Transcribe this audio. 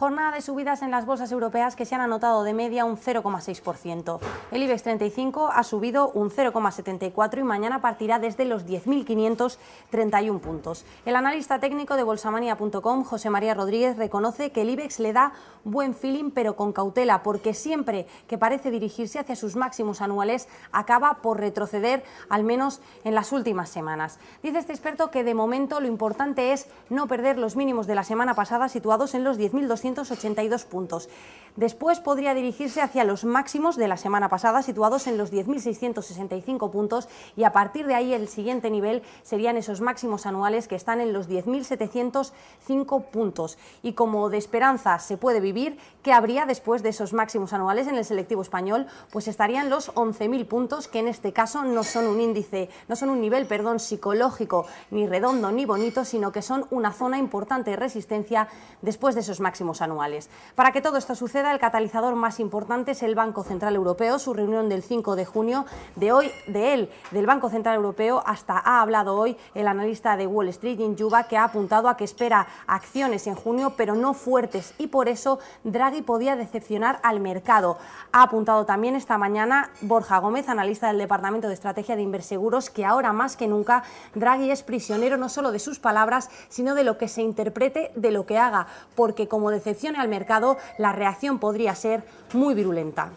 Jornada de subidas en las bolsas europeas que se han anotado de media un 0,6%. El IBEX 35 ha subido un 0,74 y mañana partirá desde los 10.531 puntos. El analista técnico de bolsamania.com, José María Rodríguez, reconoce que el IBEX le da buen feeling pero con cautela porque siempre que parece dirigirse hacia sus máximos anuales acaba por retroceder al menos en las últimas semanas. Dice este experto que de momento lo importante es no perder los mínimos de la semana pasada situados en los 10.200 puntos. Después podría dirigirse hacia los máximos de la semana pasada, situados en los 10.665 puntos, y a partir de ahí el siguiente nivel serían esos máximos anuales que están en los 10.705 puntos. Y como de esperanza se puede vivir, ¿qué habría después de esos máximos anuales en el selectivo español? Pues estarían los 11.000 puntos, que en este caso no son un índice, no son un nivel, perdón, psicológico, ni redondo ni bonito, sino que son una zona importante de resistencia después de esos máximos anuales. Para que todo esto suceda, el catalizador más importante es el Banco Central Europeo. Su reunión del 5 de junio de hoy, de él, del Banco Central Europeo, hasta ha hablado hoy el analista de Wall Street, Jim Yuba, que ha apuntado a que espera acciones en junio, pero no fuertes, y por eso Draghi podía decepcionar al mercado. Ha apuntado también esta mañana Borja Gómez, analista del Departamento de Estrategia de Inverseguros, que ahora más que nunca Draghi es prisionero no solo de sus palabras, sino de lo que se interprete de lo que haga, porque como decía decepcione al mercado, la reacción podría ser muy virulenta.